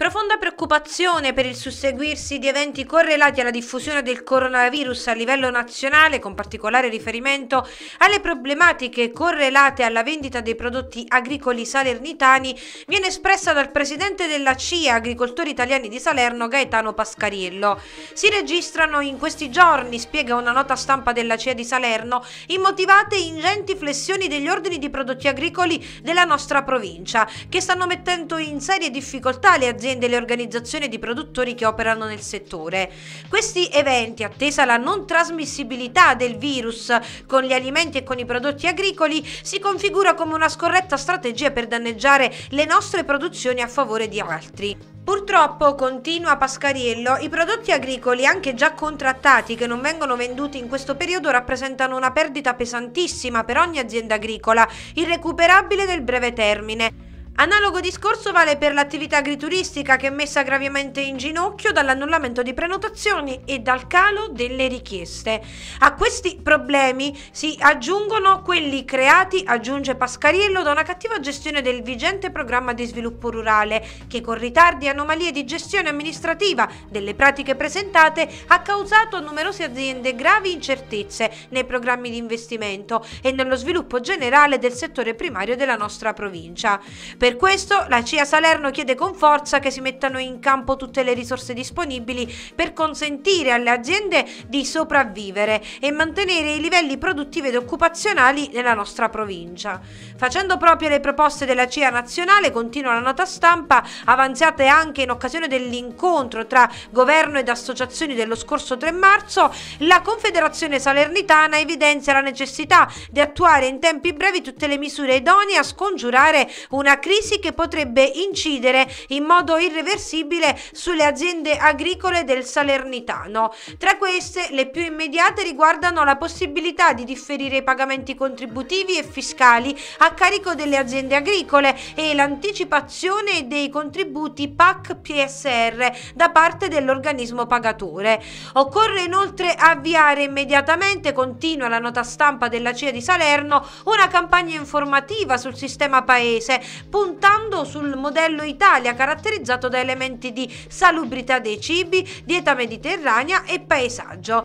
Profonda preoccupazione per il susseguirsi di eventi correlati alla diffusione del coronavirus a livello nazionale, con particolare riferimento alle problematiche correlate alla vendita dei prodotti agricoli salernitani, viene espressa dal presidente della CIA Agricoltori Italiani di Salerno, Gaetano Pascariello. Si registrano in questi giorni, spiega una nota stampa della CIA di Salerno, immotivate ingenti flessioni degli ordini di prodotti agricoli della nostra provincia, che stanno mettendo in serie difficoltà le aziende e le organizzazioni di produttori che operano nel settore. Questi eventi, attesa la non trasmissibilità del virus con gli alimenti e con i prodotti agricoli, si configura come una scorretta strategia per danneggiare le nostre produzioni a favore di altri. Purtroppo, continua Pascariello, i prodotti agricoli anche già contrattati che non vengono venduti in questo periodo rappresentano una perdita pesantissima per ogni azienda agricola, irrecuperabile nel breve termine. Analogo discorso vale per l'attività agrituristica che è messa gravemente in ginocchio dall'annullamento di prenotazioni e dal calo delle richieste. A questi problemi si aggiungono quelli creati, aggiunge Pascariello, da una cattiva gestione del vigente programma di sviluppo rurale che con ritardi e anomalie di gestione amministrativa delle pratiche presentate ha causato a numerose aziende gravi incertezze nei programmi di investimento e nello sviluppo generale del settore primario della nostra provincia. Per questo la CIA Salerno chiede con forza che si mettano in campo tutte le risorse disponibili per consentire alle aziende di sopravvivere e mantenere i livelli produttivi ed occupazionali nella nostra provincia. Facendo proprio le proposte della CIA nazionale, continua la nota stampa, avanzate anche in occasione dell'incontro tra governo ed associazioni dello scorso 3 marzo, la Confederazione Salernitana evidenzia la necessità di attuare in tempi brevi tutte le misure idonee a scongiurare una crisi crisi che potrebbe incidere in modo irreversibile sulle aziende agricole del Salernitano. Tra queste, le più immediate riguardano la possibilità di differire i pagamenti contributivi e fiscali a carico delle aziende agricole e l'anticipazione dei contributi PAC PSR da parte dell'organismo pagatore. Occorre inoltre avviare immediatamente, continua la nota stampa della CIA di Salerno, una campagna informativa sul sistema paese, pur puntando sul modello Italia caratterizzato da elementi di salubrità dei cibi, dieta mediterranea e paesaggio.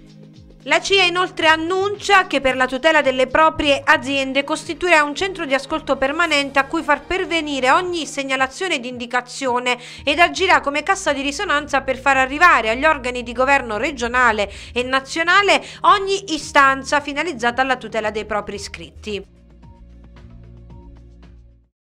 La CIA inoltre annuncia che per la tutela delle proprie aziende costituirà un centro di ascolto permanente a cui far pervenire ogni segnalazione di indicazione ed agirà come cassa di risonanza per far arrivare agli organi di governo regionale e nazionale ogni istanza finalizzata alla tutela dei propri iscritti.